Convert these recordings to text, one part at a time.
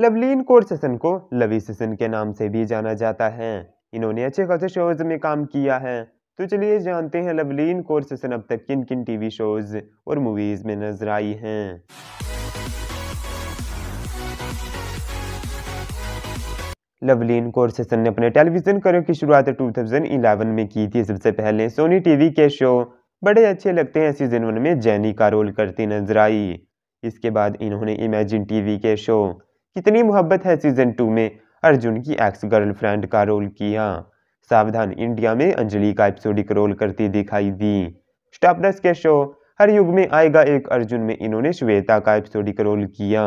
लवलीन कोर्सेसन को लवी सेसन के नाम से भी जाना जाता है इन्होंने अच्छे खासे शोज में काम किया है तो चलिए जानते हैं लवलीन कोर्सेसन अब तक किन किन टीवी शोज और मूवीज में नजर आई हैं लवलीन कोर्सेसन ने अपने टेलीविजन करियर की शुरुआत 2011 में की थी सबसे पहले सोनी टीवी के शो बड़े अच्छे लगते हैं सीजन वन में जैनी का रोल करती नजर आई इसके बाद इन्होंने इमेजिन टीवी के शो कितनी मोहब्बत है सीजन टू में अर्जुन की एक्स गर्लफ्रेंड का रोल किया सावधान इंडिया में अंजलि का एपिसोडिक रोल करती दिखाई दी स्टापनस के शो हर युग में आएगा एक अर्जुन में इन्होंने श्वेता का एपिसोडिक रोल किया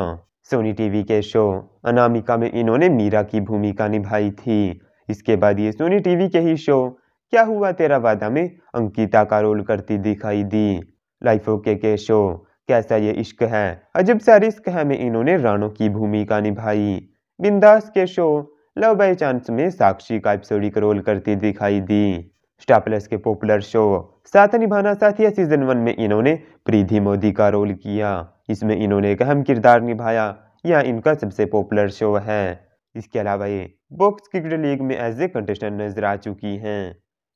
सोनी टीवी के शो अनामिका में इन्होंने मीरा की भूमिका निभाई थी इसके बाद ये सोनी टीवी के ही शो क्या हुआ तेरा वादा में अंकिता का रोल करती दिखाई दी लाइफ ओके के शो कैसा ये इश्क है अजब सा रिस्क है में इन्होंने रानों की भूमिका निभाई बिंदास के शो लव बाय चांस में साक्षी का एपिसोडिक रोल करती दिखाई दी स्टार प्लस के पॉपुलर शो साथ निभाना साथिया सीजन वन में इन्होंने प्रीधि मोदी का रोल किया इसमें इन्होंने एक अहम किरदार निभाया यह इनका सबसे पॉपुलर शो है इसके अलावा ये बॉक्स क्रिकेट लीग में एज ए कंटेस्टेंट नजर आ चुकी हैं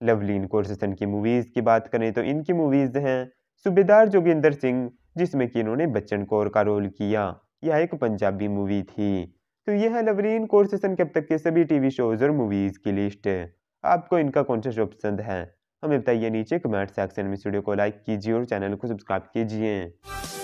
लवलीन कोर्सन की मूवीज़ की बात करें तो इनकी मूवीज़ हैं सूबेदार जोगिंदर सिंह जिसमें कि इन्होंने बच्चन कौर का रोल किया यह एक पंजाबी मूवी थी तो यह है लवरीन कौर सेशन के अब तक के सभी टीवी शोज और मूवीज़ की लिस्ट आपको इनका कौन सा शो पसंद है हमें बताइए नीचे कमेंट सेक्शन में वीडियो को लाइक कीजिए और चैनल को सब्सक्राइब कीजिए